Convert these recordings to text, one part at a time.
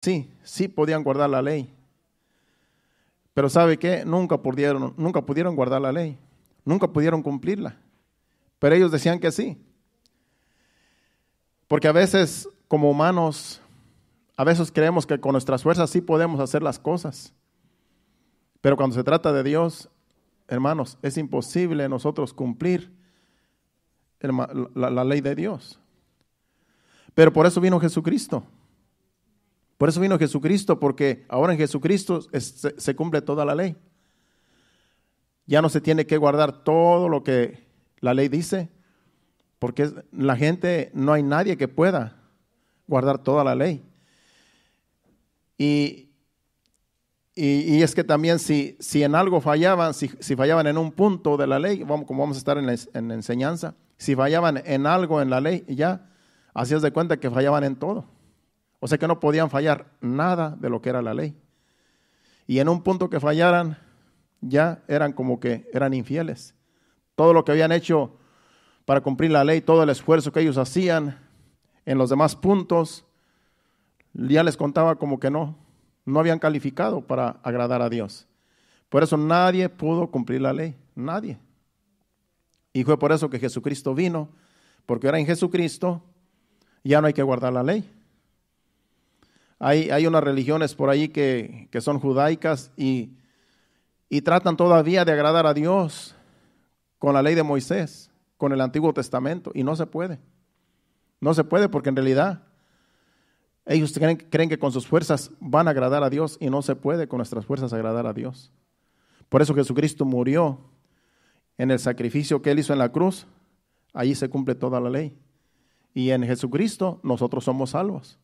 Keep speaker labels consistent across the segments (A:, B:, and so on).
A: Sí, sí podían guardar la ley. Pero ¿sabe qué? Nunca pudieron, nunca pudieron guardar la ley. Nunca pudieron cumplirla. Pero ellos decían que sí. Porque a veces, como humanos, a veces creemos que con nuestras fuerzas sí podemos hacer las cosas. Pero cuando se trata de Dios, hermanos, es imposible nosotros cumplir la ley de Dios. Pero por eso vino Jesucristo. Por eso vino Jesucristo, porque ahora en Jesucristo se cumple toda la ley. Ya no se tiene que guardar todo lo que la ley dice, porque la gente, no hay nadie que pueda guardar toda la ley. Y, es que también si, si en algo fallaban, si, fallaban en un punto de la ley, como vamos a estar en en enseñanza, si fallaban en algo en la ley, ya hacías de cuenta que fallaban en todo. O sea que no podían fallar nada de lo que era la ley. Y en un punto que fallaran, ya eran como que eran infieles. Todo lo que habían hecho para cumplir la ley, todo el esfuerzo que ellos hacían en los demás puntos, ya les contaba como que no, no habían calificado para agradar a Dios. Por eso nadie pudo cumplir la ley, nadie. Y fue por eso que Jesucristo vino, porque ahora en Jesucristo ya no hay que guardar la ley. Hay, unas religiones por ahí que, son judaicas y, tratan todavía de agradar a Dios con la ley de Moisés, con el Antiguo Testamento, y no se puede. No se puede porque en realidad ellos creen, creen, que con sus fuerzas van a agradar a Dios y no se puede con nuestras fuerzas agradar a Dios. Por eso Jesucristo murió en el sacrificio que Él hizo en la cruz. Allí se cumple toda la ley. Y en Jesucristo nosotros somos salvos.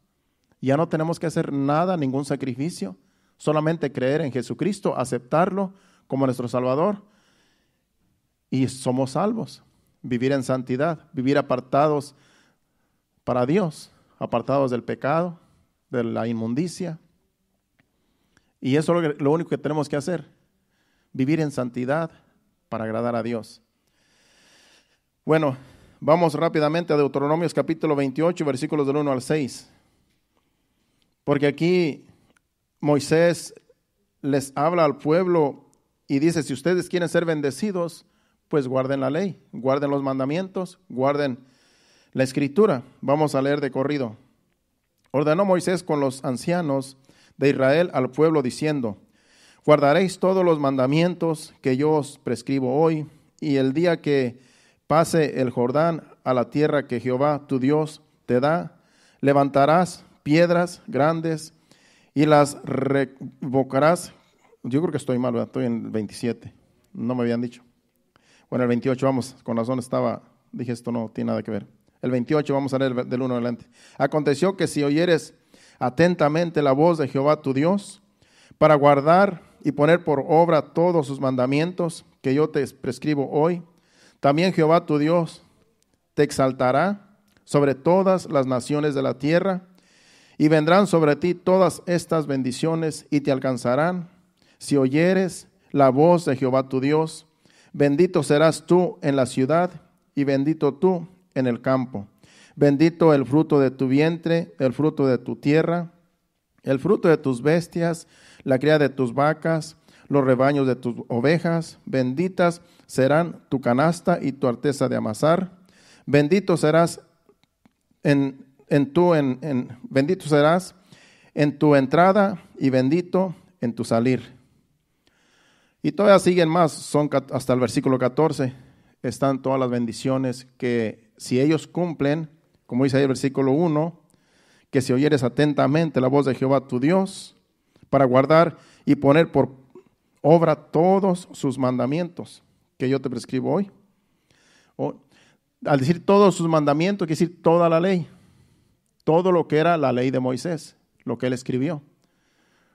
A: Ya no tenemos que hacer nada, ningún sacrificio, solamente creer en Jesucristo, aceptarlo como nuestro Salvador y somos salvos. Vivir en santidad, vivir apartados para Dios, apartados del pecado, de la inmundicia. Y eso es lo único que tenemos que hacer, vivir en santidad para agradar a Dios. Bueno, vamos rápidamente a Deuteronomios capítulo 28, versículos del 1 al 6. Porque aquí Moisés les habla al pueblo y dice, si ustedes quieren ser bendecidos, pues guarden la ley, guarden los mandamientos, guarden la escritura. Vamos a leer de corrido. Ordenó Moisés con los ancianos de Israel al pueblo diciendo, guardaréis todos los mandamientos que yo os prescribo hoy y el día que pase el Jordán a la tierra que Jehová tu Dios te da, levantarás piedras grandes y las revocarás. Yo creo que estoy mal, estoy en el 27, no me habían dicho. Bueno, el 28, vamos, con razón estaba, dije esto no tiene nada que ver. El 28, vamos a leer del 1 adelante. Aconteció que si oyeres atentamente la voz de Jehová tu Dios, para guardar y poner por obra todos sus mandamientos que yo te prescribo hoy, también Jehová tu Dios te exaltará sobre todas las naciones de la tierra, y vendrán sobre ti todas estas bendiciones y te alcanzarán si oyeres la voz de Jehová tu Dios. Bendito serás tú en la ciudad y bendito tú en el campo. Bendito el fruto de tu vientre, el fruto de tu tierra, el fruto de tus bestias, la cría de tus vacas, los rebaños de tus ovejas. Benditas serán tu canasta y tu arteza de amasar. Bendito serás en en tu en, bendito serás en tu entrada y bendito en tu salir. Y todavía siguen más, son hasta el versículo 14, están todas las bendiciones que si ellos cumplen, como dice ahí el versículo 1, que si oyeres atentamente la voz de Jehová tu Dios, para guardar y poner por obra todos sus mandamientos que yo te prescribo hoy. O, oh, al decir todos sus mandamientos, quiere decir toda la ley todo lo que era la ley de Moisés, lo que él escribió.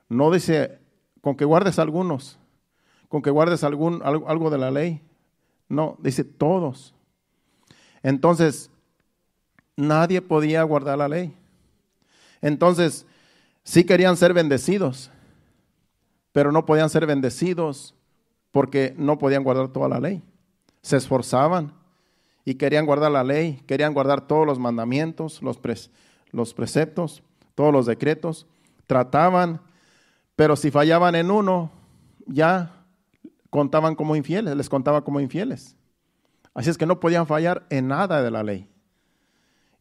A: No dice, con que guardes algunos, con que guardes algún, algo de la ley. No, dice todos. Entonces, nadie podía guardar la ley. Entonces, sí querían ser bendecidos, pero no podían ser bendecidos porque no podían guardar toda la ley. Se esforzaban y querían guardar la ley, querían guardar todos los mandamientos, los, pres, los preceptos, todos los decretos, trataban, pero si fallaban en uno, ya contaban como infieles, les contaba como infieles. Así es que no podían fallar en nada de la ley.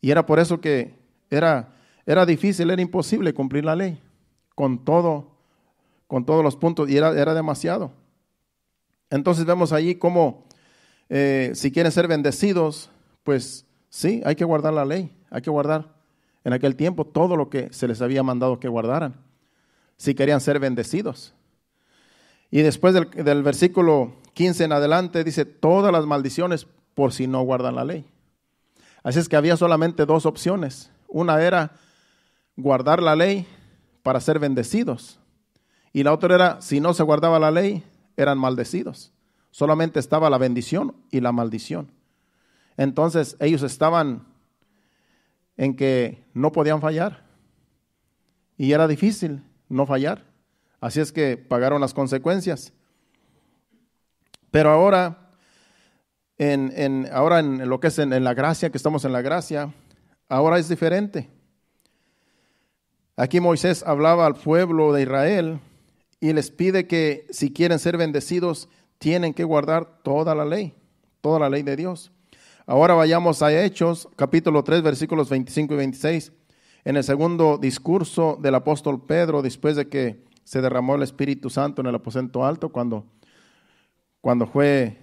A: Y era por eso que era, era difícil, era imposible cumplir la ley con todo, con todos los puntos, y era, era demasiado. Entonces vemos allí cómo eh, si quieren ser bendecidos, pues sí, hay que guardar la ley, hay que guardar en aquel tiempo todo lo que se les había mandado que guardaran, si querían ser bendecidos. Y después del, versículo 15 en adelante dice, todas las maldiciones por si no guardan la ley. Así es que había solamente dos opciones. Una era guardar la ley para ser bendecidos. Y la otra era, si no se guardaba la ley, eran maldecidos. Solamente estaba la bendición y la maldición. Entonces ellos estaban en que no podían fallar. Y era difícil no fallar. Así es que pagaron las consecuencias. Pero ahora, en, ahora en lo que es en la gracia, que estamos en la gracia, ahora es diferente. Aquí Moisés hablaba al pueblo de Israel y les pide que si quieren ser bendecidos, tienen que guardar toda la ley, toda la ley de Dios. Ahora vayamos a Hechos, capítulo 3, versículos 25 y 26. En el segundo discurso del apóstol Pedro, después de que se derramó el Espíritu Santo en el aposento alto, cuando, cuando fue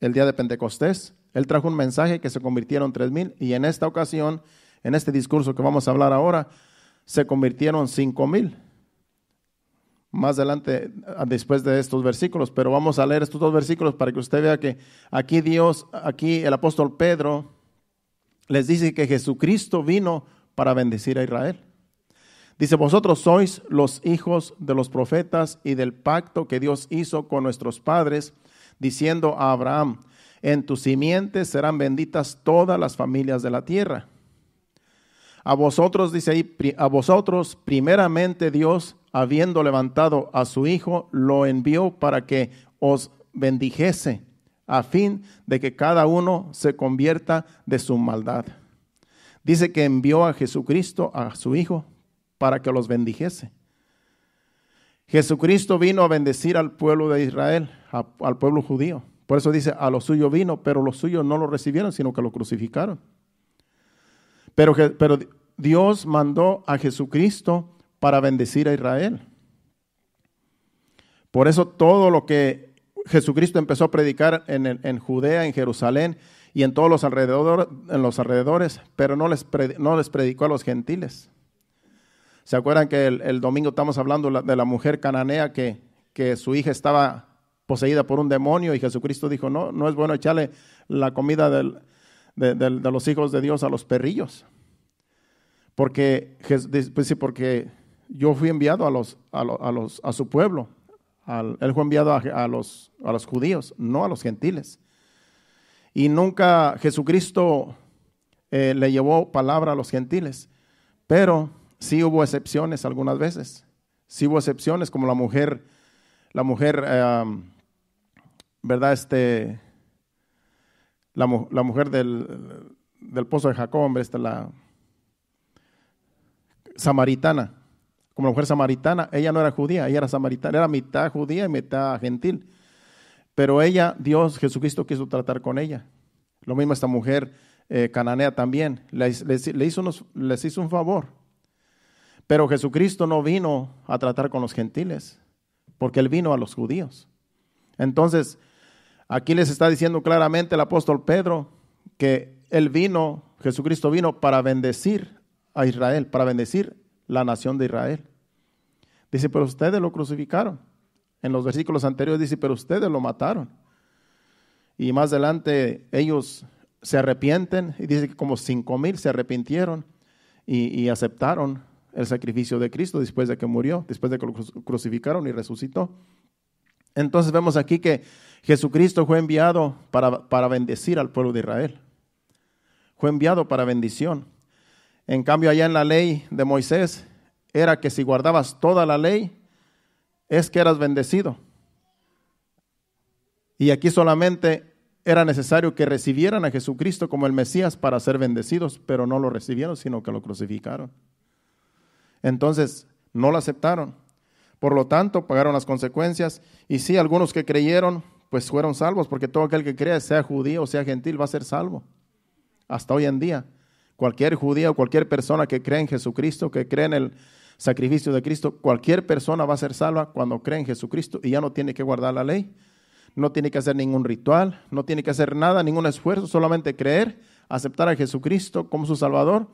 A: el día de Pentecostés, él trajo un mensaje que se convirtieron tres mil y en esta ocasión, en este discurso que vamos a hablar ahora, se convirtieron cinco mil más adelante ah, después de estos versículos, pero vamos a leer estos dos versículos para que usted vea que aquí Dios, aquí el apóstol Pedro les dice que Jesucristo vino para bendecir a Israel. Dice, vosotros sois los hijos de los profetas y del pacto que Dios hizo con nuestros padres, diciendo a Abraham, en tus simientes serán benditas todas las familias de la tierra. A vosotros, dice ahí, a vosotros primeramente Dios habiendo levantado a su Hijo, lo envió para que os bendijese, a fin de que cada uno se convierta de su maldad. Dice que envió a Jesucristo, a su Hijo, para que los bendijese. Jesucristo vino a bendecir al pueblo de Israel, al pueblo judío. Por eso dice, a lo suyo vino, pero los suyos no lo recibieron, sino que lo crucificaron. Pero, pero Dios mandó a Jesucristo para bendecir a Israel. Por eso todo lo que Jesucristo empezó a predicar en, en Judea, en Jerusalén y en todos los, alrededores, en los alrededores, pero no les, no les predicó a los gentiles. ¿Se acuerdan que el, domingo estamos hablando de la mujer cananea que, que su hija estaba poseída por un demonio y Jesucristo dijo, no, no es bueno echarle la comida de, los hijos de Dios a los perrillos? Porque, pues, porque yo fui enviado a, los, a, los, a, su pueblo. él fue enviado a, los, a los judíos, no a los gentiles. Y nunca Jesucristo eh, le llevó palabra a los gentiles. Pero sí hubo excepciones algunas veces. Sí hubo excepciones, como la mujer, la mujer, ¿verdad? Este, la, mujer del, pozo de Jacob, la samaritana como la mujer samaritana, ella no era judía, ella era samaritana, era mitad judía y mitad gentil. Pero ella, Dios, Jesucristo quiso tratar con ella. Lo mismo esta mujer eh, cananea también, les, hizo les hizo un favor. Pero Jesucristo no vino a tratar con los gentiles, porque Él vino a los judíos. Entonces, aquí les está diciendo claramente el apóstol Pedro que Él vino, Jesucristo vino para bendecir a Israel, para bendecir la nación de Israel. Dice, pero ustedes lo crucificaron. En los versículos anteriores dice, pero ustedes lo mataron. Y más adelante ellos se arrepienten y dice que como cinco mil se arrepintieron y, aceptaron el sacrificio de Cristo después de que murió, después de que lo crucificaron y resucitó. Entonces vemos aquí que Jesucristo fue enviado para, para bendecir al pueblo de Israel. Fue enviado para bendición. En cambio, allá en la ley de Moisés era que si guardabas toda la ley, es que eras bendecido. Y aquí solamente era necesario que recibieran a Jesucristo como el Mesías para ser bendecidos, pero no lo recibieron, sino que lo crucificaron. Entonces, no lo aceptaron. Por lo tanto, pagaron las consecuencias. Y sí, algunos que creyeron, pues fueron salvos, porque todo aquel que crea, sea judío o sea gentil, va a ser salvo. Hasta hoy en día. Cualquier judío, o cualquier persona que cree en Jesucristo, que cree en el sacrificio de Cristo, cualquier persona va a ser salva cuando cree en Jesucristo y ya no tiene que guardar la ley, no tiene que hacer ningún ritual, no tiene que hacer nada, ningún esfuerzo, solamente creer, aceptar a Jesucristo como su Salvador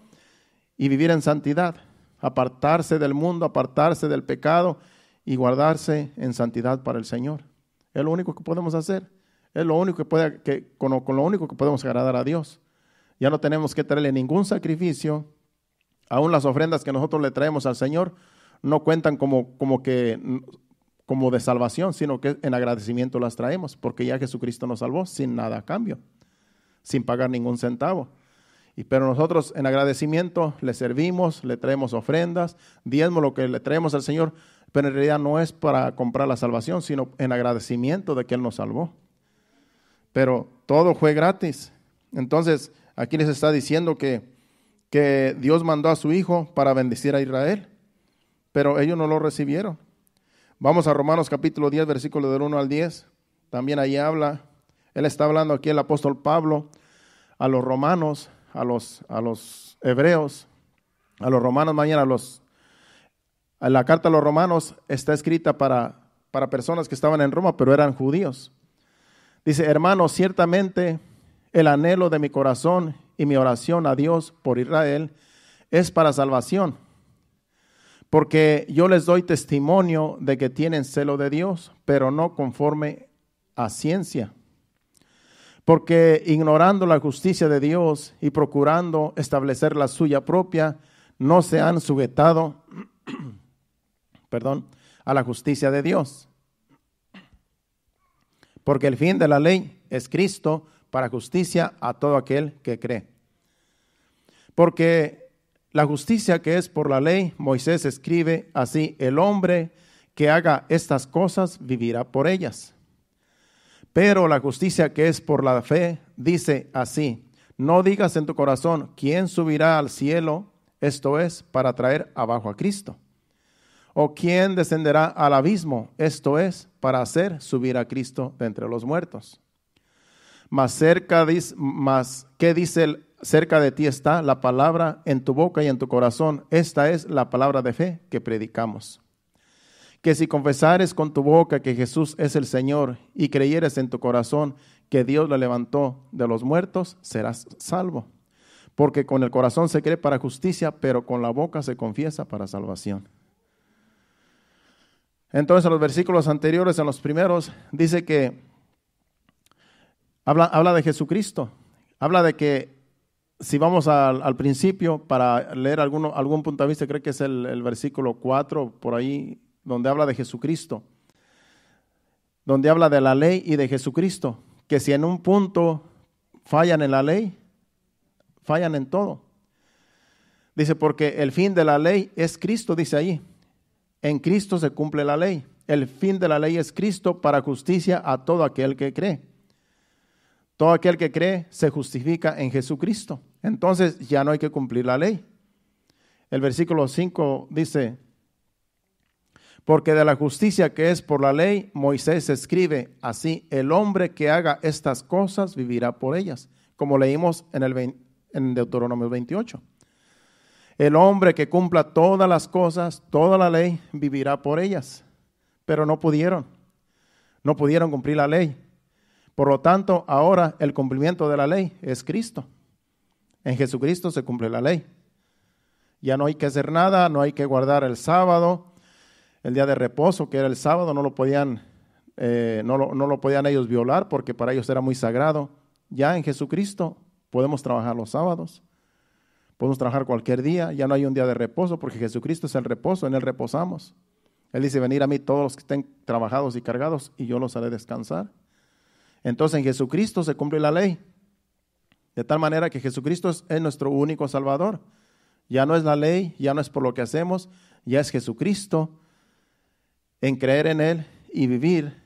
A: y vivir en santidad, apartarse del mundo, apartarse del pecado y guardarse en santidad para el Señor. Es lo único que podemos hacer. Es lo único que puede, que, con lo único que podemos agradar a Dios ya no tenemos que traerle ningún sacrificio. Aún las ofrendas que nosotros le traemos al Señor no cuentan como, como, que, como de salvación, sino que en agradecimiento las traemos, porque ya Jesucristo nos salvó sin nada a cambio, sin pagar ningún centavo. Y, pero nosotros en agradecimiento le servimos, le traemos ofrendas, diezmo lo que le traemos al Señor, pero en realidad no es para comprar la salvación, sino en agradecimiento de que Él nos salvó. Pero todo fue gratis. Entonces, Aquí les está diciendo que, que Dios mandó a su Hijo para bendecir a Israel, pero ellos no lo recibieron. Vamos a Romanos capítulo 10, versículo del 1 al 10. También ahí habla, él está hablando aquí el apóstol Pablo a los romanos, a los, a los hebreos, a los romanos mañana, a los, a la carta a los romanos está escrita para, para personas que estaban en Roma, pero eran judíos. Dice, hermanos, ciertamente el anhelo de mi corazón y mi oración a Dios por Israel es para salvación, porque yo les doy testimonio de que tienen celo de Dios, pero no conforme a ciencia. Porque ignorando la justicia de Dios y procurando establecer la suya propia, no se han sujetado, perdón, a la justicia de Dios. Porque el fin de la ley es Cristo para justicia a todo aquel que cree. Porque la justicia que es por la ley, Moisés escribe así, el hombre que haga estas cosas vivirá por ellas. Pero la justicia que es por la fe dice así, no digas en tu corazón, ¿quién subirá al cielo? Esto es, para traer abajo a Cristo. ¿O quién descenderá al abismo? Esto es, para hacer subir a Cristo de entre los muertos. Más cerca, ¿qué dice cerca de ti está la palabra en tu boca y en tu corazón? Esta es la palabra de fe que predicamos. Que si confesares con tu boca que Jesús es el Señor y creyeres en tu corazón que Dios lo levantó de los muertos, serás salvo. Porque con el corazón se cree para justicia, pero con la boca se confiesa para salvación. Entonces, en los versículos anteriores, en los primeros, dice que Habla, de Jesucristo. Habla de que si vamos al, principio para leer alguno, algún punto de vista, creo que es el, el versículo 4 por ahí, donde habla de Jesucristo, donde habla de la ley y de Jesucristo, que si en un punto fallan en la ley, fallan en todo. Dice, porque el fin de la ley es Cristo, dice ahí. En Cristo se cumple la ley. El fin de la ley es Cristo para justicia a todo aquel que cree. Todo aquel que cree se justifica en Jesucristo. Entonces ya no hay que cumplir la ley. El versículo 5 dice, porque de la justicia que es por la ley, Moisés escribe, así el hombre que haga estas cosas vivirá por ellas, como leímos en, el Deuteronomio 28. El hombre que cumpla todas las cosas, toda la ley, vivirá por ellas. Pero no pudieron. No pudieron cumplir la ley. Por lo tanto, ahora el cumplimiento de la ley es Cristo. En Jesucristo se cumple la ley. Ya no hay que hacer nada, no hay que guardar el sábado, el día de reposo, que era el sábado, no lo podían, eh, no, lo, no lo podían ellos violar porque para ellos era muy sagrado. Ya en Jesucristo podemos trabajar los sábados, podemos trabajar cualquier día, ya no hay un día de reposo porque Jesucristo es el reposo, en Él reposamos. Él dice, venir a mí todos los que estén trabajados y cargados y yo los haré descansar. Entonces en Jesucristo se cumple la ley. De tal manera que Jesucristo es nuestro único Salvador. Ya no es la ley, ya no es por lo que hacemos, ya es Jesucristo en creer en Él y vivir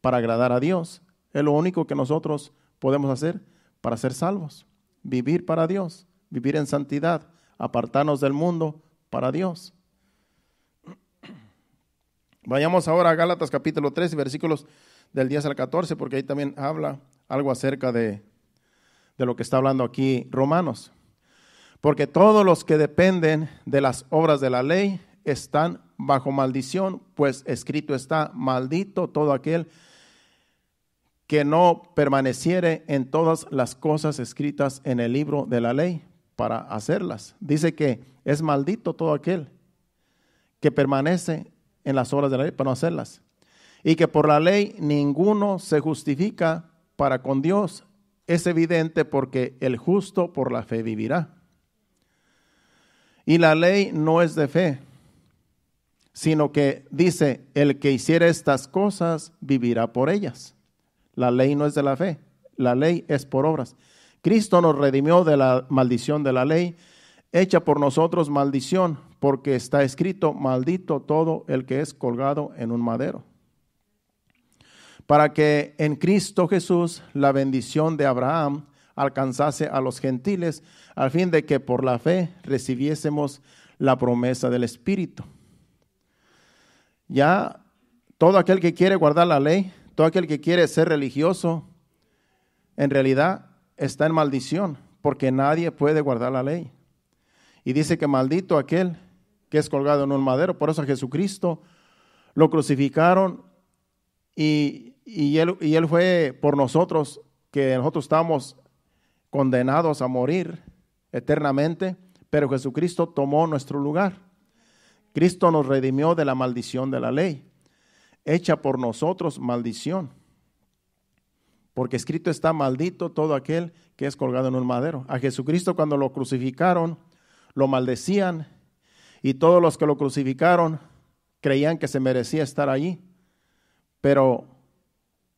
A: para agradar a Dios. Es lo único que nosotros podemos hacer para ser salvos. Vivir para Dios, vivir en santidad, apartarnos del mundo para Dios. Vayamos ahora a Gálatas capítulo 3, versículos del 10 al 14, porque ahí también habla algo acerca de, de lo que está hablando aquí Romanos. Porque todos los que dependen de las obras de la ley están bajo maldición, pues escrito está, maldito todo aquel que no permaneciere en todas las cosas escritas en el libro de la ley para hacerlas. Dice que es maldito todo aquel que permanece en las obras de la ley para no hacerlas y que por la ley ninguno se justifica para con Dios, es evidente porque el justo por la fe vivirá. Y la ley no es de fe, sino que dice, el que hiciera estas cosas vivirá por ellas. La ley no es de la fe, la ley es por obras. Cristo nos redimió de la maldición de la ley, hecha por nosotros maldición, porque está escrito, maldito todo el que es colgado en un madero para que en Cristo Jesús la bendición de Abraham alcanzase a los gentiles, al fin de que por la fe recibiésemos la promesa del Espíritu. Ya todo aquel que quiere guardar la ley, todo aquel que quiere ser religioso, en realidad está en maldición, porque nadie puede guardar la ley. Y dice que maldito aquel que es colgado en un madero. Por eso a Jesucristo lo crucificaron y y él, y él fue por nosotros, que nosotros estamos condenados a morir eternamente, pero Jesucristo tomó nuestro lugar. Cristo nos redimió de la maldición de la ley, hecha por nosotros maldición. Porque escrito está maldito todo aquel que es colgado en un madero. A Jesucristo cuando lo crucificaron, lo maldecían y todos los que lo crucificaron creían que se merecía estar allí. Pero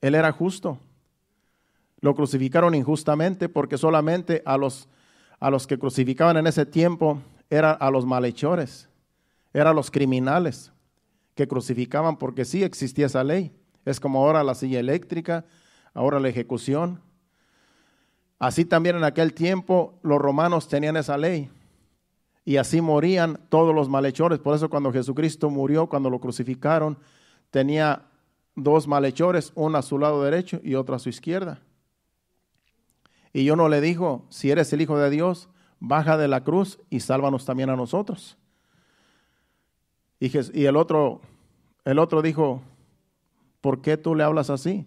A: él era justo. Lo crucificaron injustamente porque solamente a los, a los que crucificaban en ese tiempo eran a los malhechores, eran los criminales que crucificaban porque sí existía esa ley. Es como ahora la silla eléctrica, ahora la ejecución. Así también en aquel tiempo los romanos tenían esa ley y así morían todos los malhechores. Por eso cuando Jesucristo murió, cuando lo crucificaron, tenía dos malhechores, uno a su lado derecho y otro a su izquierda. Y yo no le dijo, si eres el Hijo de Dios, baja de la cruz y sálvanos también a nosotros. Y, y el, otro, el otro dijo, ¿por qué tú le hablas así?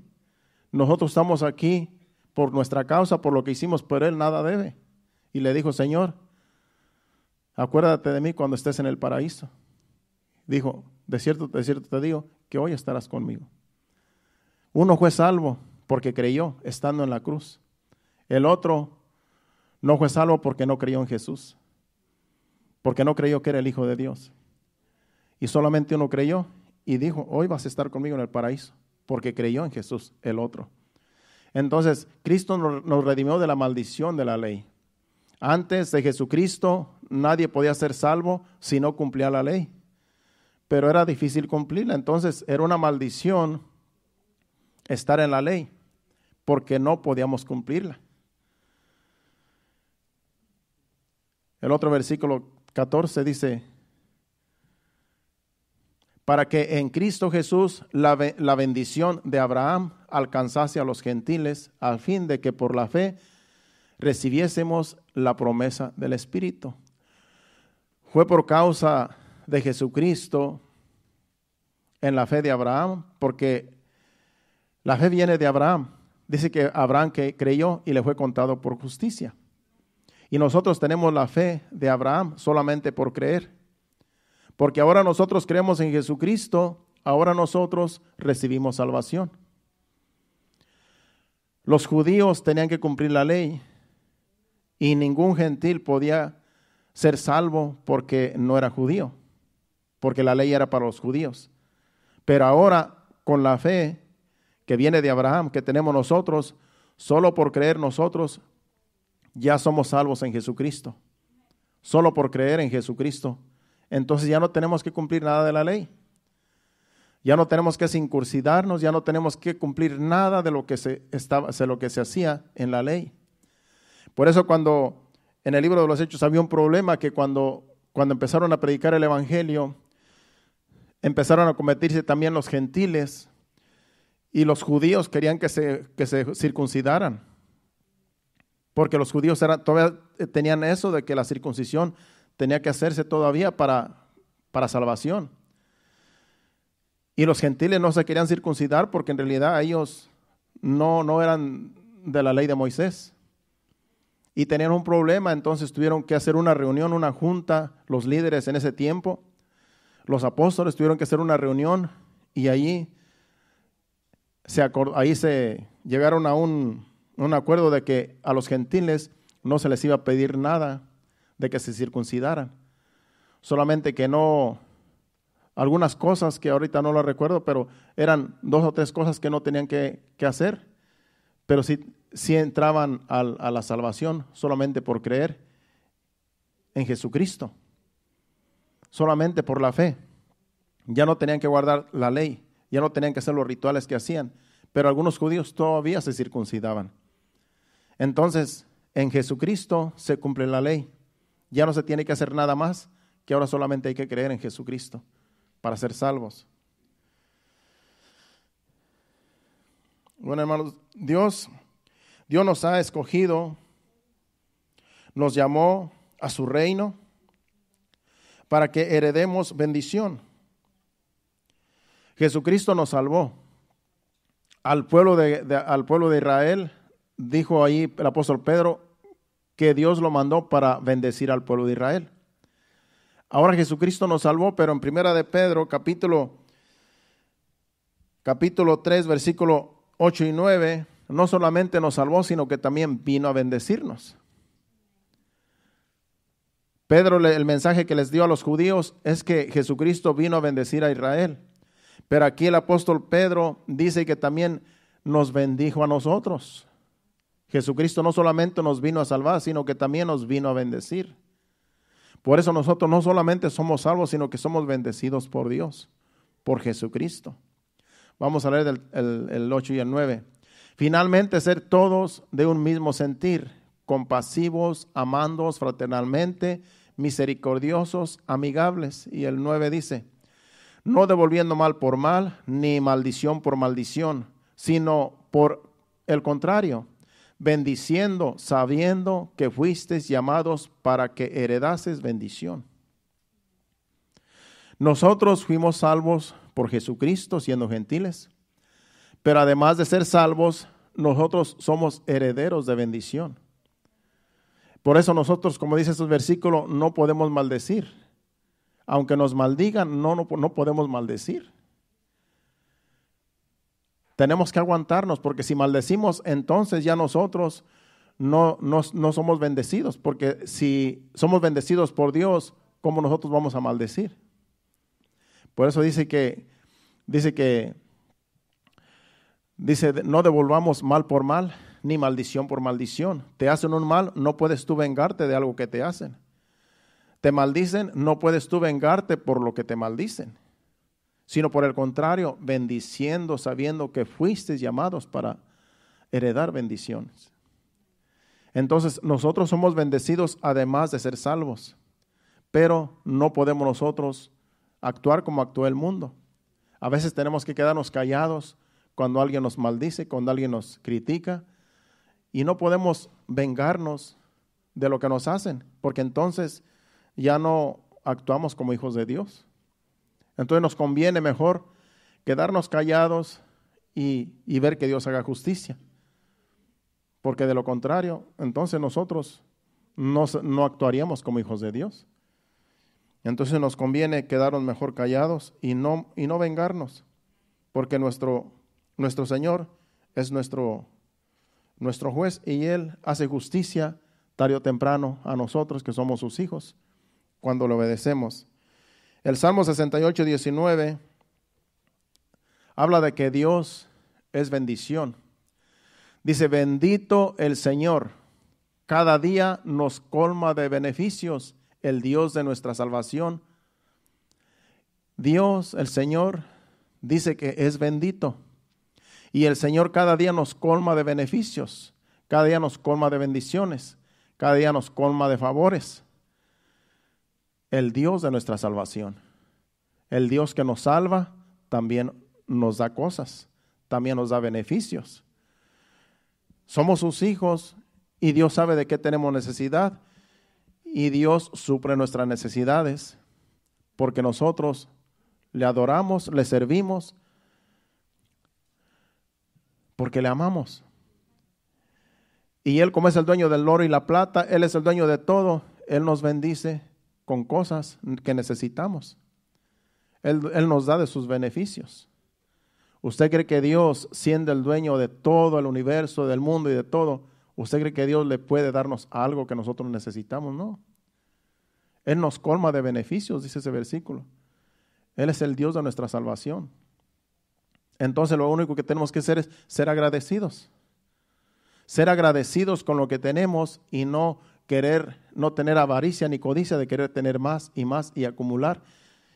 A: Nosotros estamos aquí por nuestra causa, por lo que hicimos, pero él nada debe. Y le dijo, Señor, acuérdate de mí cuando estés en el paraíso. Dijo, de cierto, de cierto te digo, que hoy estarás conmigo. Uno fue salvo porque creyó estando en la cruz. El otro no fue salvo porque no creyó en Jesús, porque no creyó que era el Hijo de Dios. Y solamente uno creyó y dijo, hoy vas a estar conmigo en el paraíso, porque creyó en Jesús, el otro. Entonces, Cristo nos redimió de la maldición de la ley. Antes de Jesucristo, nadie podía ser salvo si no cumplía la ley, pero era difícil cumplirla. Entonces, era una maldición estar en la ley, porque no podíamos cumplirla. El otro versículo 14 dice, para que en Cristo Jesús la, la, bendición de Abraham alcanzase a los gentiles, al fin de que por la fe recibiésemos la promesa del Espíritu. Fue por causa de Jesucristo en la fe de Abraham, porque la fe viene de Abraham. Dice que Abraham creyó y le fue contado por justicia. Y nosotros tenemos la fe de Abraham solamente por creer. Porque ahora nosotros creemos en Jesucristo, ahora nosotros recibimos salvación. Los judíos tenían que cumplir la ley y ningún gentil podía ser salvo porque no era judío, porque la ley era para los judíos. Pero ahora con la fe que viene de Abraham, que tenemos nosotros, solo por creer nosotros, ya somos salvos en Jesucristo. Solo por creer en Jesucristo. Entonces ya no tenemos que cumplir nada de la ley. Ya no tenemos que incursidarnos, ya no tenemos que cumplir nada de lo que se, estaba, lo que se hacía en la ley. Por eso cuando en el libro de los Hechos había un problema que cuando, cuando empezaron a predicar el Evangelio, empezaron a convertirse también los gentiles y los judíos querían que se, se circuncidaran. Porque los judíos todavía tenían eso de que la circuncisión tenía que hacerse todavía para, para salvación. Y los gentiles no se querían circuncidar porque en realidad ellos no, no eran de la ley de Moisés. Y tenían un problema, entonces tuvieron que hacer una reunión, una junta, los líderes en ese tiempo, los apóstoles tuvieron que hacer una reunión y allí ahí se llegaron a un, acuerdo de que a los gentiles no se les iba a pedir nada de que se circuncidaran. Solamente que no, algunas cosas que ahorita no lo recuerdo, pero eran dos o tres cosas que no tenían que, hacer, pero si entraban a la salvación solamente por creer en Jesucristo, solamente por la fe. Ya no tenían que guardar la ley ya no tenían que hacer los rituales que hacían, pero algunos judíos todavía se circuncidaban. Entonces, en Jesucristo se cumple la ley. Ya no se tiene que hacer nada más, que ahora solamente hay que creer en Jesucristo para ser salvos. Bueno, hermanos, Dios, Dios nos ha escogido, nos llamó a su reino para que heredemos bendición. Jesucristo nos salvó. Al pueblo de, al pueblo de Israel, dijo ahí el apóstol Pedro, que Dios lo mandó para bendecir al pueblo de Israel. Ahora Jesucristo nos salvó, pero en primera de Pedro, capítulo, capítulo 3, versículo 8 y 9, no solamente nos salvó, sino que también vino a bendecirnos. Pedro, el mensaje que les dio a los judíos es que Jesucristo vino a bendecir a Israel. Pero aquí el apóstol Pedro dice que también nos bendijo a nosotros. Jesucristo no solamente nos vino a salvar, sino que también nos vino a bendecir. Por eso nosotros no solamente somos salvos, sino que somos bendecidos por Dios, por Jesucristo. Vamos a leer el, el 8 y el 9. Finalmente, ser todos de un mismo sentir, compasivos, amandos fraternalmente, misericordiosos, amigables. Y el 9 dice, no devolviendo mal por mal, ni maldición por maldición, sino por el contrario, bendiciendo, sabiendo que fuisteis llamados para que heredases bendición. Nosotros fuimos salvos por Jesucristo siendo gentiles, pero además de ser salvos, nosotros somos herederos de bendición. Por eso nosotros, como dice este versículo, no podemos maldecir aunque nos maldigan, no, no, no podemos maldecir. Tenemos que aguantarnos porque si maldecimos, entonces ya nosotros no, no, no somos bendecidos, porque si somos bendecidos por Dios, ¿cómo nosotros vamos a maldecir? Por eso dice que, dice que, dice, no devolvamos mal por mal, ni maldición por maldición. Te hacen un mal, no puedes tú vengarte de algo que te hacen te maldicen, no puedes tú vengarte por lo que te maldicen, sino por el contrario, bendiciendo, sabiendo que fuiste llamados para heredar bendiciones. Entonces nosotros somos bendecidos además de ser salvos, pero no podemos nosotros actuar como actúa el mundo. A veces tenemos que quedarnos callados cuando alguien nos maldice, cuando alguien nos critica, y no podemos vengarnos de lo que nos hacen, porque entonces ya no actuamos como hijos de Dios. Entonces nos conviene mejor quedarnos callados y, ver que Dios haga justicia. Porque de lo contrario, entonces nosotros no, actuaríamos como hijos de Dios. Entonces nos conviene quedarnos mejor callados y no, y no vengarnos. Porque nuestro, nuestro Señor es nuestro, nuestro juez y Él hace justicia tarde o temprano a nosotros que somos sus hijos cuando lo obedecemos. El Salmo 68, 19 habla de que Dios es bendición. Dice, bendito el Señor, cada día nos colma de beneficios el Dios de nuestra salvación. Dios, el Señor, dice que es bendito. Y el Señor cada día nos colma de beneficios, cada día nos colma de bendiciones, cada día nos colma de favores el Dios de nuestra salvación. El Dios que nos salva también nos da cosas, también nos da beneficios. Somos sus hijos y Dios sabe de qué tenemos necesidad y Dios suple nuestras necesidades porque nosotros le adoramos, le servimos, porque le amamos. Y Él, como es el dueño del oro y la plata, Él es el dueño de todo, Él nos bendice con cosas que necesitamos. Él, nos da de sus beneficios. ¿Usted cree que Dios, siendo el dueño de todo el universo, del mundo y de todo, usted cree que Dios le puede darnos algo que nosotros necesitamos? No. Él nos colma de beneficios, dice ese versículo. Él es el Dios de nuestra salvación. Entonces lo único que tenemos que hacer es ser agradecidos. Ser agradecidos con lo que tenemos y no querer no tener avaricia ni codicia, de querer tener más y más y acumular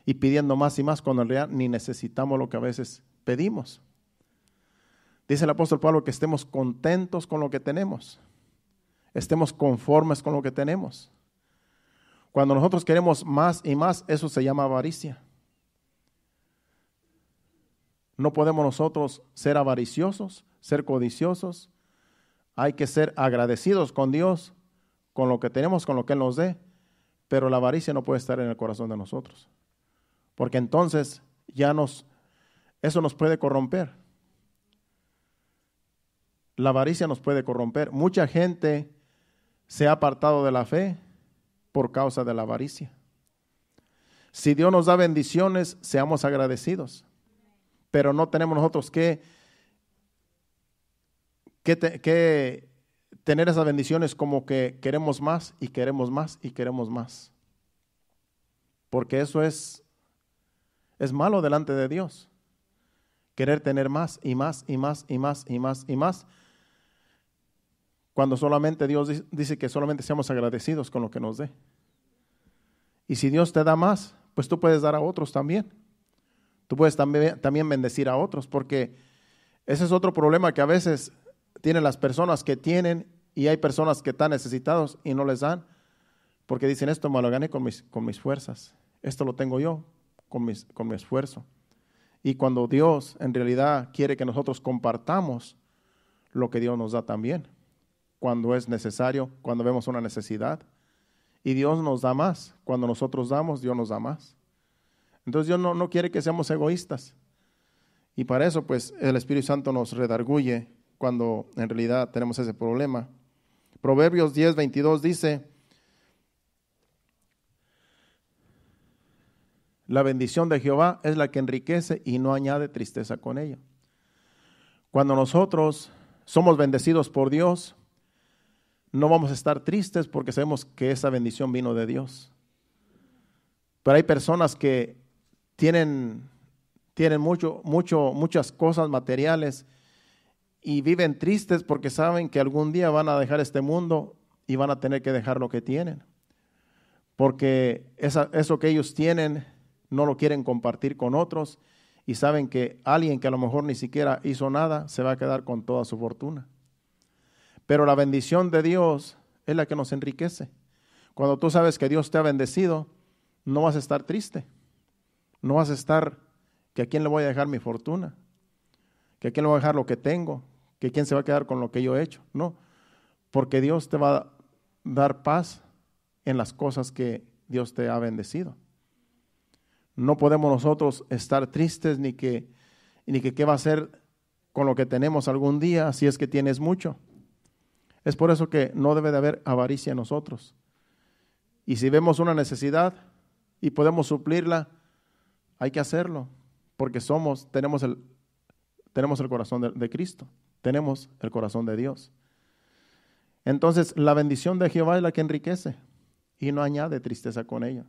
A: y pidiendo más y más cuando en realidad ni necesitamos lo que a veces pedimos. Dice el apóstol Pablo que estemos contentos con lo que tenemos, estemos conformes con lo que tenemos. Cuando nosotros queremos más y más, eso se llama avaricia. No podemos nosotros ser avariciosos, ser codiciosos. Hay que ser agradecidos con Dios con lo que tenemos, con lo que Él nos dé, pero la avaricia no puede estar en el corazón de nosotros, porque entonces ya nos, eso nos puede corromper. La avaricia nos puede corromper. Mucha gente se ha apartado de la fe por causa de la avaricia. Si Dios nos da bendiciones, seamos agradecidos, pero no tenemos nosotros que, que, que tener esas bendiciones como que queremos más y queremos más y queremos más. Porque eso es, es malo delante de Dios. Querer tener más y más y más y más y más y más. Cuando solamente Dios dice que solamente seamos agradecidos con lo que nos dé. Y si Dios te da más, pues tú puedes dar a otros también. Tú puedes también, también bendecir a otros, porque ese es otro problema que a veces tienen las personas que tienen y hay personas que están necesitados y no les dan porque dicen esto me lo gané con mis, con mis fuerzas, esto lo tengo yo con, mis, con mi esfuerzo. Y cuando Dios en realidad quiere que nosotros compartamos lo que Dios nos da también, cuando es necesario, cuando vemos una necesidad. Y Dios nos da más. Cuando nosotros damos, Dios nos da más. Entonces Dios no, no quiere que seamos egoístas. Y para eso, pues, el Espíritu Santo nos redarguye cuando en realidad tenemos ese problema. Proverbios 10, 22 dice, la bendición de Jehová es la que enriquece y no añade tristeza con ella. Cuando nosotros somos bendecidos por Dios, no vamos a estar tristes porque sabemos que esa bendición vino de Dios. Pero hay personas que tienen, tienen mucho, mucho, muchas cosas materiales y viven tristes porque saben que algún día van a dejar este mundo y van a tener que dejar lo que tienen. Porque eso que ellos tienen no lo quieren compartir con otros y saben que alguien que a lo mejor ni siquiera hizo nada se va a quedar con toda su fortuna. Pero la bendición de Dios es la que nos enriquece. Cuando tú sabes que Dios te ha bendecido, no vas a estar triste. No vas a estar que a quién le voy a dejar mi fortuna, que a quién le voy a dejar lo que tengo, que quién se va a quedar con lo que yo he hecho. No, porque Dios te va a dar paz en las cosas que Dios te ha bendecido. No podemos nosotros estar tristes ni que, ni que qué va a ser con lo que tenemos algún día si es que tienes mucho. Es por eso que no debe de haber avaricia en nosotros. Y si vemos una necesidad y podemos suplirla, hay que hacerlo, porque somos, tenemos el, tenemos el corazón de Cristo. Tenemos el corazón de Dios. Entonces, la bendición de Jehová es la que enriquece y no añade tristeza con ella.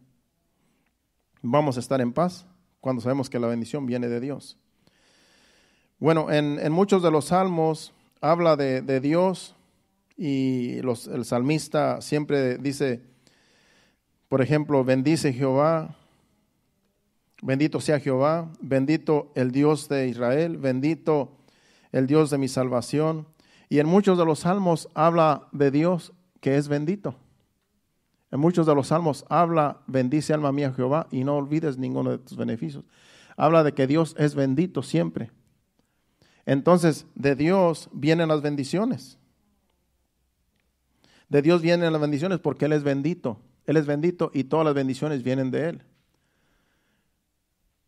A: Vamos a estar en paz cuando sabemos que la bendición viene de Dios. Bueno, en, muchos de los salmos habla de, Dios y el salmista siempre dice, por ejemplo, bendice Jehová, bendito sea Jehová, bendito el Dios de Israel, bendito el Dios de mi salvación. Y en muchos de los salmos habla de Dios que es bendito. En muchos de los salmos habla, bendice alma mía Jehová y no olvides ninguno de tus beneficios. Habla de que Dios es bendito siempre. Entonces, de Dios vienen las bendiciones. De Dios vienen las bendiciones porque Él es bendito. Él es bendito y todas las bendiciones vienen de Él.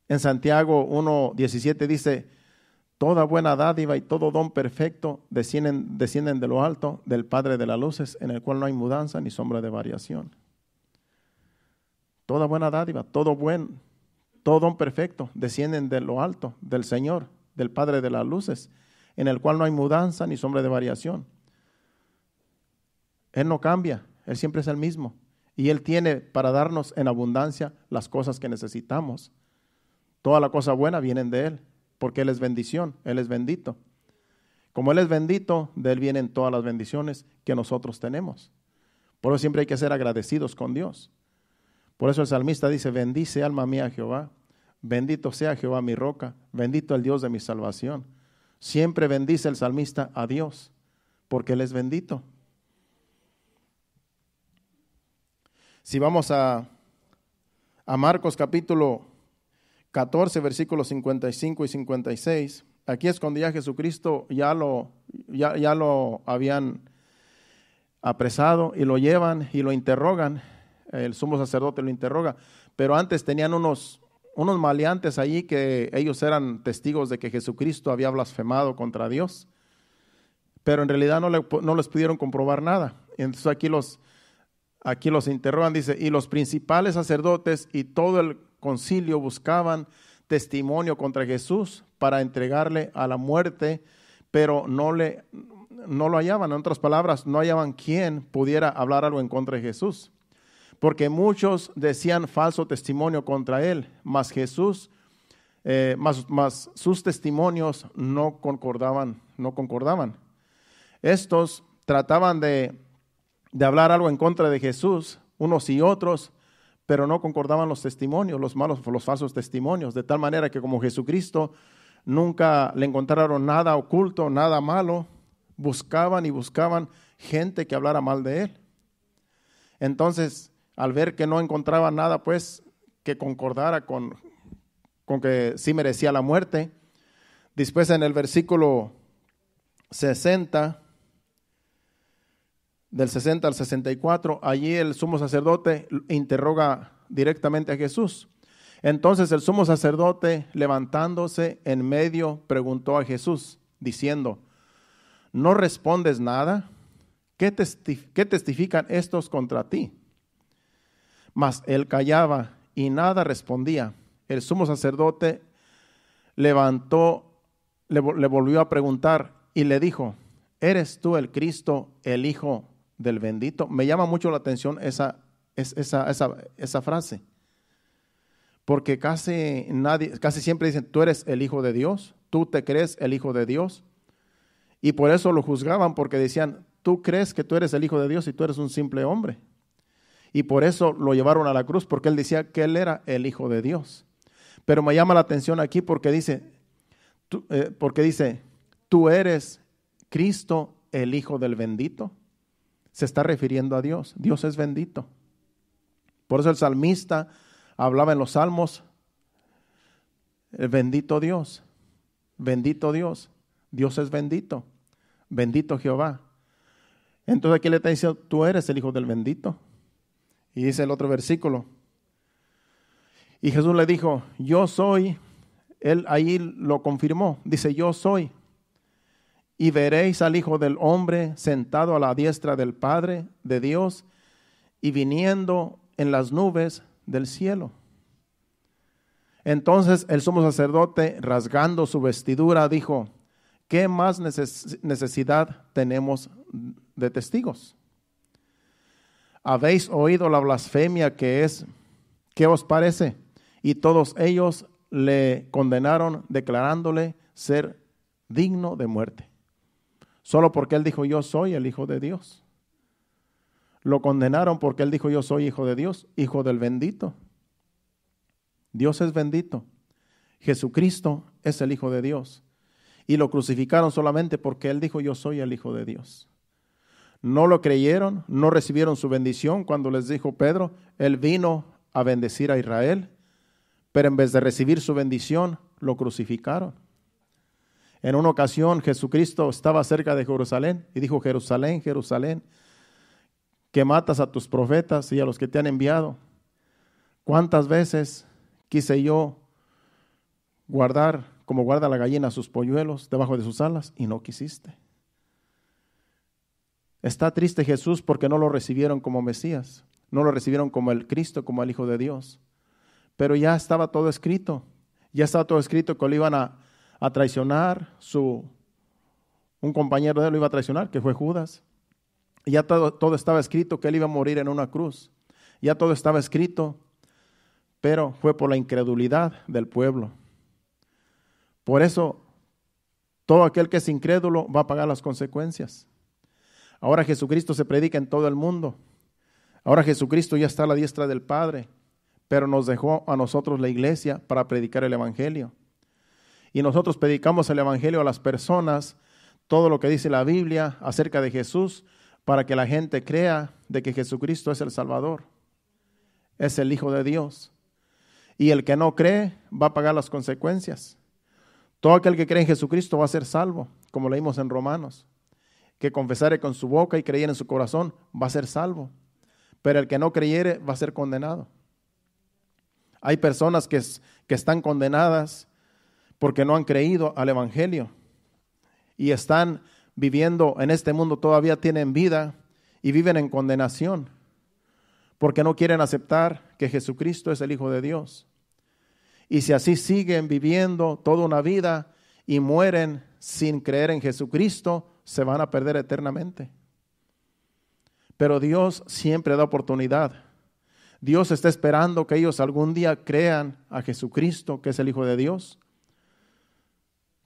A: En Santiago 1.17 dice, Toda buena dádiva y todo don perfecto descienden, de lo alto, del Padre de las Luces, en el cual no hay mudanza ni sombra de variación. Toda buena dádiva, todo buen, todo don perfecto descienden de lo alto, del Señor, del Padre de las Luces, en el cual no hay mudanza ni sombra de variación. Él no cambia, Él siempre es el mismo. Y Él tiene para darnos en abundancia las cosas que necesitamos. Toda la cosa buena viene de Él porque Él es bendición, Él es bendito. Como Él es bendito, de Él vienen todas las bendiciones que nosotros tenemos. Por eso siempre hay que ser agradecidos con Dios. Por eso el salmista dice, bendice alma mía Jehová, bendito sea Jehová mi roca, bendito el Dios de mi salvación. Siempre bendice el salmista a Dios, porque Él es bendito. Si vamos a, a Marcos capítulo 14, versículos 55 y 56. Aquí escondía Jesucristo, ya lo, ya, lo habían apresado y lo llevan y lo interrogan. El sumo sacerdote lo interroga, pero antes tenían unos, unos maleantes allí que ellos eran testigos de que Jesucristo había blasfemado contra Dios, pero en realidad no, no, les pudieron comprobar nada. Entonces aquí los, aquí los interrogan, dice, y los principales sacerdotes y todo el concilio buscaban testimonio contra Jesús para entregarle a la muerte, pero no, le, no lo hallaban. En otras palabras, no hallaban quien pudiera hablar algo en contra de Jesús. Porque muchos decían falso testimonio contra él, mas Jesús, eh, más mas, sus testimonios no concordaban, no concordaban. Estos trataban de, de hablar algo en contra de Jesús, unos y otros, pero no concordaban los testimonios, los malos, los falsos testimonios, de tal manera que como Jesucristo nunca le encontraron nada oculto, nada malo, buscaban y buscaban gente que hablara mal de él. Entonces, al ver que no encontraba nada, pues, que concordara con, con que sí merecía la muerte, después en el versículo 60, del 60 al 64, allí el sumo sacerdote interroga directamente a Jesús. Entonces el sumo sacerdote, levantándose en medio, preguntó a Jesús, diciendo, ¿no respondes nada? ¿Qué, testifican estos contra ti? Mas él callaba y nada respondía. El sumo sacerdote levantó, le, le volvió a preguntar y le dijo, ¿eres tú el Cristo, el Hijo del bendito. Me llama mucho la atención esa, esa, frase. Porque casi nadie, casi siempre dicen, tú eres el hijo de Dios, tú te crees el hijo de Dios. Y por eso lo juzgaban, porque decían, tú crees que tú eres el hijo de Dios y tú eres un simple hombre. Y por eso lo llevaron a la cruz, porque él decía que él era el hijo de Dios. Pero me llama la atención aquí porque dice, eh, porque dice, tú eres Cristo, el hijo del bendito se está refiriendo a Dios. Dios es bendito. Por eso el salmista hablaba en los salmos, el eh, bendito Dios, bendito Dios, Dios es bendito, bendito Jehová. Entonces aquí le está diciendo, tú eres el hijo del bendito. Y dice el otro versículo. Y Jesús le dijo, yo soy, él ahí lo confirmó, dice, yo soy y veréis al Hijo del Hombre sentado a la diestra del Padre de Dios y viniendo en las nubes del cielo. Entonces el sumo sacerdote, rasgando su vestidura, dijo, ¿qué más necesidad tenemos de testigos? Habéis oído la blasfemia que es, ¿qué os parece? Y todos ellos le condenaron declarándole ser digno de muerte solo porque él dijo, yo soy el Hijo de Dios. Lo condenaron porque él dijo, yo soy Hijo de Dios, Hijo del bendito. Dios es bendito. Jesucristo es el Hijo de Dios. Y lo crucificaron solamente porque él dijo, yo soy el Hijo de Dios. No lo creyeron, no recibieron su bendición cuando les dijo Pedro, él vino a bendecir a Israel, pero en vez de recibir su bendición, lo crucificaron. En una ocasión Jesucristo estaba cerca de Jerusalén y dijo, Jerusalén, Jerusalén, que matas a tus profetas y a los que te han enviado. ¿Cuántas veces quise yo guardar como guarda la gallina sus polluelos debajo de sus alas y no quisiste? Está triste Jesús porque no lo recibieron como Mesías, no lo recibieron como el Cristo, como el Hijo de Dios. Pero ya estaba todo escrito, ya estaba todo escrito que lo iban a, a traicionar, su, un compañero de él lo iba a traicionar, que fue Judas. ya todo, todo estaba escrito que él iba a morir en una cruz. Ya todo estaba escrito, pero fue por la incredulidad del pueblo. Por eso, todo aquel que es incrédulo va a pagar las consecuencias. Ahora Jesucristo se predica en todo el mundo. Ahora Jesucristo ya está a la diestra del Padre, pero nos dejó a nosotros la iglesia para predicar el Evangelio y nosotros predicamos el Evangelio a las personas, todo lo que dice la Biblia acerca de Jesús, para que la gente crea de que Jesucristo es el Salvador, es el Hijo de Dios. Y el que no cree va a pagar las consecuencias. Todo aquel que cree en Jesucristo va a ser salvo, como leímos en Romanos. Que confesare con su boca y creyere en su corazón va a ser salvo. Pero el que no creyere va a ser condenado. Hay personas que, que están condenadas porque no han creído al Evangelio y están viviendo en este mundo, todavía tienen vida y viven en condenación, porque no quieren aceptar que Jesucristo es el Hijo de Dios. Y si así siguen viviendo toda una vida y mueren sin creer en Jesucristo, se van a perder eternamente. Pero Dios siempre da oportunidad. Dios está esperando que ellos algún día crean a Jesucristo, que es el Hijo de Dios,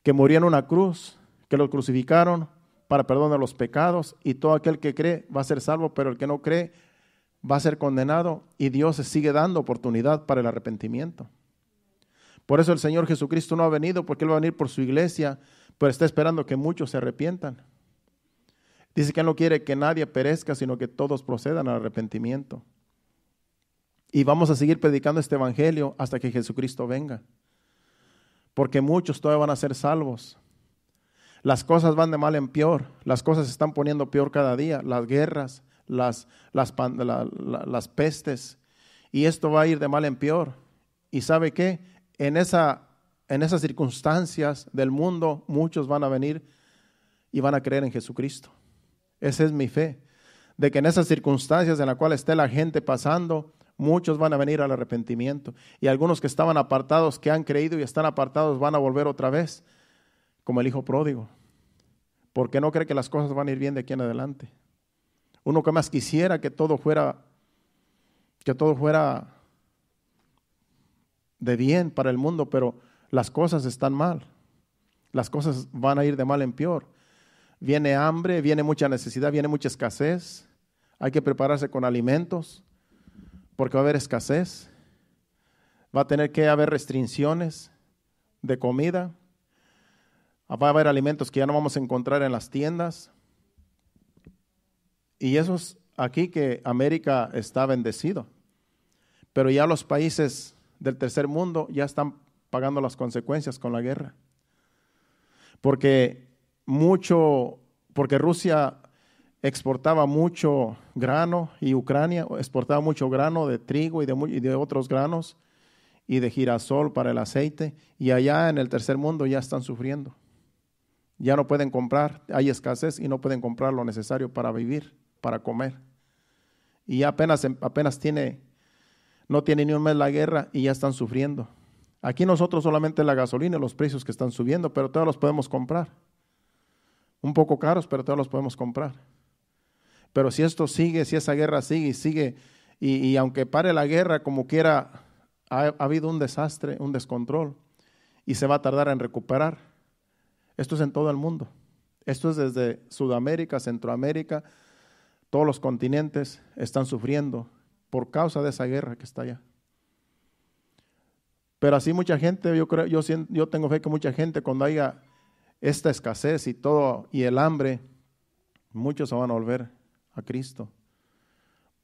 A: que murieron en una cruz, que lo crucificaron para perdón de los pecados y todo aquel que cree va a ser salvo, pero el que no cree va a ser condenado y Dios sigue dando oportunidad para el arrepentimiento. Por eso el Señor Jesucristo no ha venido porque Él va a venir por su iglesia, pero está esperando que muchos se arrepientan. Dice que Él no quiere que nadie perezca, sino que todos procedan al arrepentimiento. Y vamos a seguir predicando este Evangelio hasta que Jesucristo venga porque muchos todavía van a ser salvos. Las cosas van de mal en peor, las cosas se están poniendo peor cada día, las guerras, las, las, pestes, y esto va a ir de mal en peor. ¿Y sabe qué? En, esa, en esas circunstancias del mundo muchos van a venir y van a creer en Jesucristo. Esa es mi fe, de que en esas circunstancias en las cuales esté la gente pasando, muchos van a venir al arrepentimiento. Y algunos que estaban apartados, que han creído y están apartados, van a volver otra vez, como el hijo pródigo. Porque no cree que las cosas van a ir bien de aquí en adelante. Uno que más quisiera que todo fuera, que todo fuera de bien para el mundo, pero las cosas están mal. Las cosas van a ir de mal en peor. Viene hambre, viene mucha necesidad, viene mucha escasez. Hay que prepararse con alimentos porque va a haber escasez, va a tener que haber restricciones de comida, va a haber alimentos que ya no vamos a encontrar en las tiendas. Y eso es aquí que América está bendecido, pero ya los países del tercer mundo ya están pagando las consecuencias con la guerra. Porque mucho, porque Rusia exportaba mucho grano y Ucrania exportaba mucho grano de trigo y de, otros granos y de girasol para el aceite y allá en el tercer mundo ya están sufriendo. Ya no pueden comprar, hay escasez y no pueden comprar lo necesario para vivir, para comer. Y ya apenas, em, apenas tiene, no tiene ni un mes la guerra y ya están sufriendo. Aquí nosotros solamente la gasolina y los precios que están subiendo, pero todos los podemos comprar. Un poco caros, pero todos los podemos comprar. Pero si esto sigue, si esa guerra sigue y sigue, y, aunque pare la guerra, como quiera, ha, habido un desastre, un descontrol, y se va a tardar en recuperar. Esto es en todo el mundo. Esto es desde Sudamérica, Centroamérica, todos los continentes están sufriendo por causa de esa guerra que está allá. Pero así mucha gente, yo creo, yo, yo tengo fe que mucha gente cuando haya esta escasez y todo y el hambre, muchos se van a volver Cristo.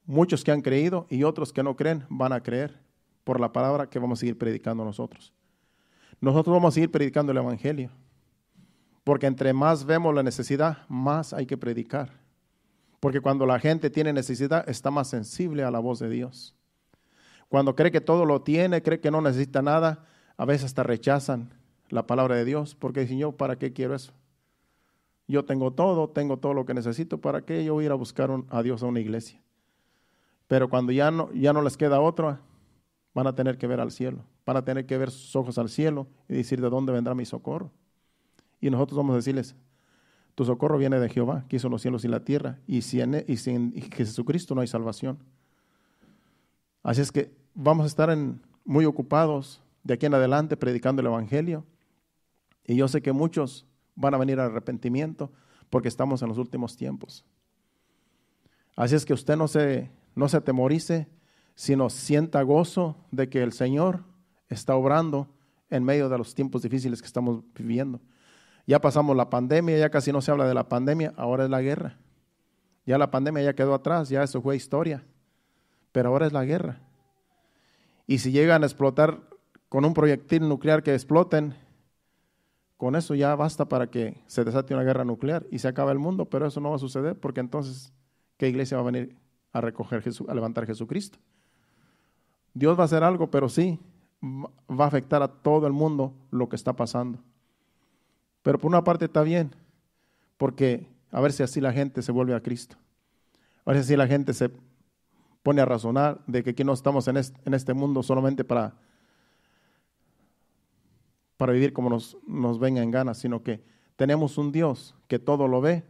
A: Muchos que han creído y otros que no creen van a creer por la palabra que vamos a seguir predicando nosotros. Nosotros vamos a seguir predicando el Evangelio, porque entre más vemos la necesidad, más hay que predicar. Porque cuando la gente tiene necesidad, está más sensible a la voz de Dios. Cuando cree que todo lo tiene, cree que no necesita nada, a veces hasta rechazan la palabra de Dios, porque dicen yo, ¿para qué quiero eso? Yo tengo todo, tengo todo lo que necesito, ¿para que yo ir a buscar a Dios a una iglesia? Pero cuando ya no, ya no les queda otra, van a tener que ver al cielo, van a tener que ver sus ojos al cielo y decir de dónde vendrá mi socorro. Y nosotros vamos a decirles, tu socorro viene de Jehová, que hizo los cielos y la tierra, y sin, e, Jesucristo no hay salvación. Así es que vamos a estar muy ocupados de aquí en adelante predicando el Evangelio. Y yo sé que muchos van a venir al arrepentimiento porque estamos en los últimos tiempos. Así es que usted no se, no se atemorice, sino sienta gozo de que el Señor está obrando en medio de los tiempos difíciles que estamos viviendo. Ya pasamos la pandemia, ya casi no se habla de la pandemia, ahora es la guerra. Ya la pandemia ya quedó atrás, ya eso fue historia, pero ahora es la guerra. Y si llegan a explotar con un proyectil nuclear que exploten, con eso ya basta para que se desate una guerra nuclear y se acabe el mundo, pero eso no va a suceder porque entonces, ¿qué iglesia va a venir a recoger a levantar Jesucristo? Dios va a hacer algo, pero sí va a afectar a todo el mundo lo que está pasando. Pero por una parte está bien, porque a ver si así la gente se vuelve a Cristo. A ver si así la gente se pone a razonar de que aquí no estamos en este mundo solamente para para vivir como nos, nos venga en ganas, sino que tenemos un Dios que todo lo ve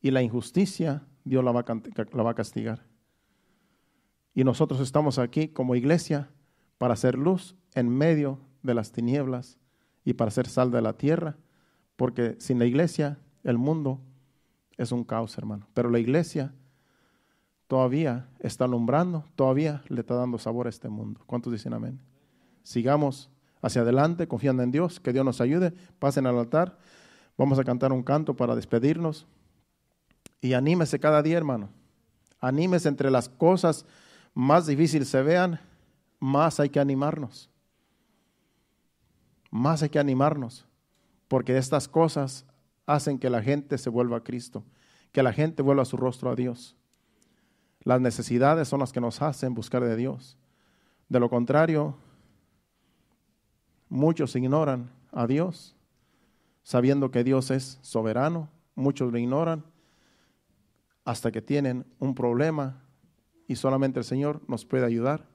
A: y la injusticia Dios la va, a castigar. Y nosotros estamos aquí como iglesia para hacer luz en medio de las tinieblas y para hacer sal de la tierra, porque sin la iglesia el mundo es un caos, hermano. Pero la iglesia todavía está alumbrando, todavía le está dando sabor a este mundo. ¿Cuántos dicen amén? Sigamos hacia adelante, confiando en Dios, que Dios nos ayude, pasen al altar, vamos a cantar un canto para despedirnos y anímese cada día, hermano, anímese entre las cosas más difíciles se vean, más hay que animarnos, más hay que animarnos, porque estas cosas hacen que la gente se vuelva a Cristo, que la gente vuelva a su rostro a Dios. Las necesidades son las que nos hacen buscar de Dios. De lo contrario, Muchos ignoran a Dios, sabiendo que Dios es soberano. Muchos lo ignoran hasta que tienen un problema y solamente el Señor nos puede ayudar.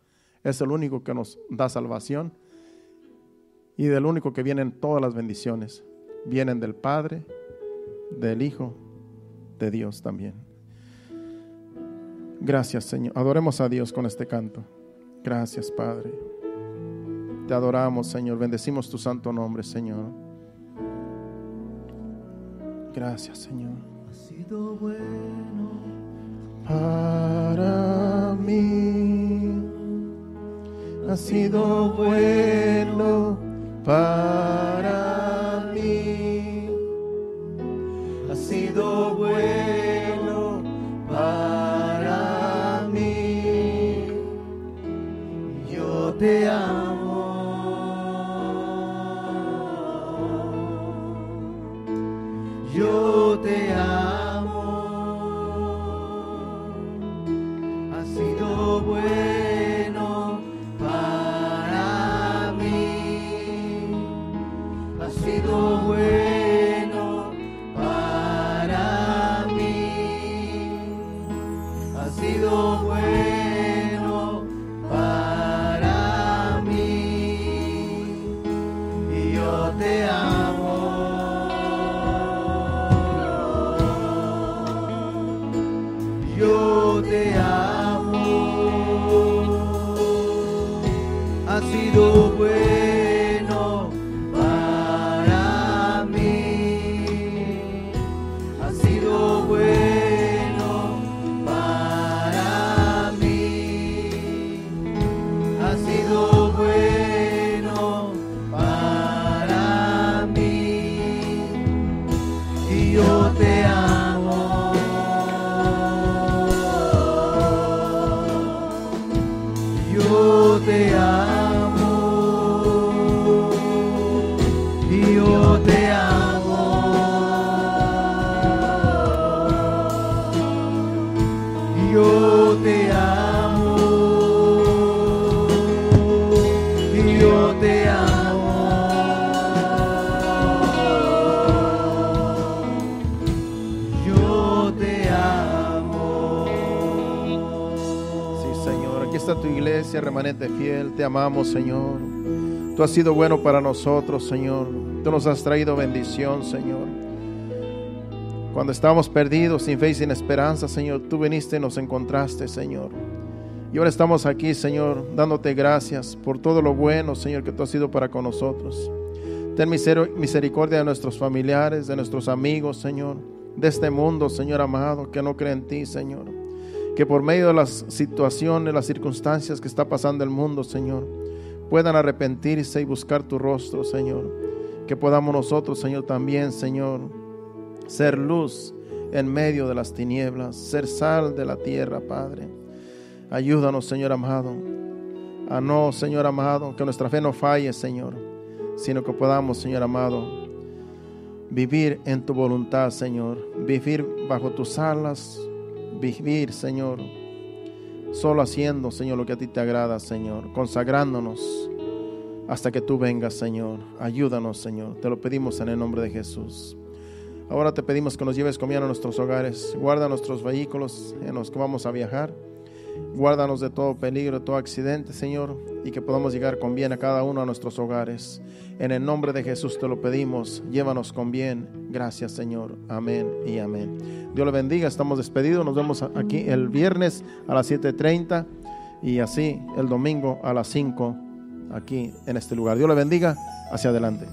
A: Es el único que nos da salvación y del único que vienen todas las bendiciones. Vienen del Padre, del Hijo, de Dios también. Gracias Señor. Adoremos a Dios con este canto. Gracias Padre. Te adoramos, Señor. Bendecimos tu santo nombre, Señor. Gracias, Señor.
B: Ha sido bueno
A: para mí. Ha sido bueno para
B: mí. Ha sido bueno para mí. Yo te amo. your word.
A: amamos, Señor. Tú has sido bueno para nosotros, Señor. Tú nos has traído bendición, Señor. Cuando estábamos perdidos, sin fe y sin esperanza, Señor, tú viniste y nos encontraste, Señor. Y ahora estamos aquí, Señor, dándote gracias por todo lo bueno, Señor, que tú has sido para con nosotros. Ten misericordia de nuestros familiares, de nuestros amigos, Señor, de este mundo, Señor amado, que no cree en ti, Señor que por medio de las situaciones, las circunstancias que está pasando el mundo, Señor, puedan arrepentirse y buscar tu rostro, Señor. Que podamos nosotros, Señor, también, Señor, ser luz en medio de las tinieblas, ser sal de la tierra, Padre. Ayúdanos, Señor amado, a no, Señor amado, que nuestra fe no falle, Señor, sino que podamos, Señor amado, vivir en tu voluntad, Señor, vivir bajo tus alas, vivir, Señor, solo haciendo, Señor, lo que a ti te agrada, Señor, consagrándonos hasta que tú vengas, Señor. Ayúdanos, Señor. Te lo pedimos en el nombre de Jesús. Ahora te pedimos que nos lleves comida a nuestros hogares, guarda nuestros vehículos en los que vamos a viajar. Guárdanos de todo peligro, de todo accidente, Señor, y que podamos llegar con bien a cada uno a nuestros hogares. En el nombre de Jesús te lo pedimos. Llévanos con bien. Gracias, Señor. Amén y amén. Dios le bendiga. Estamos despedidos. Nos vemos aquí el viernes a las 7.30 y así el domingo a las 5 aquí en este lugar. Dios le bendiga. Hacia adelante.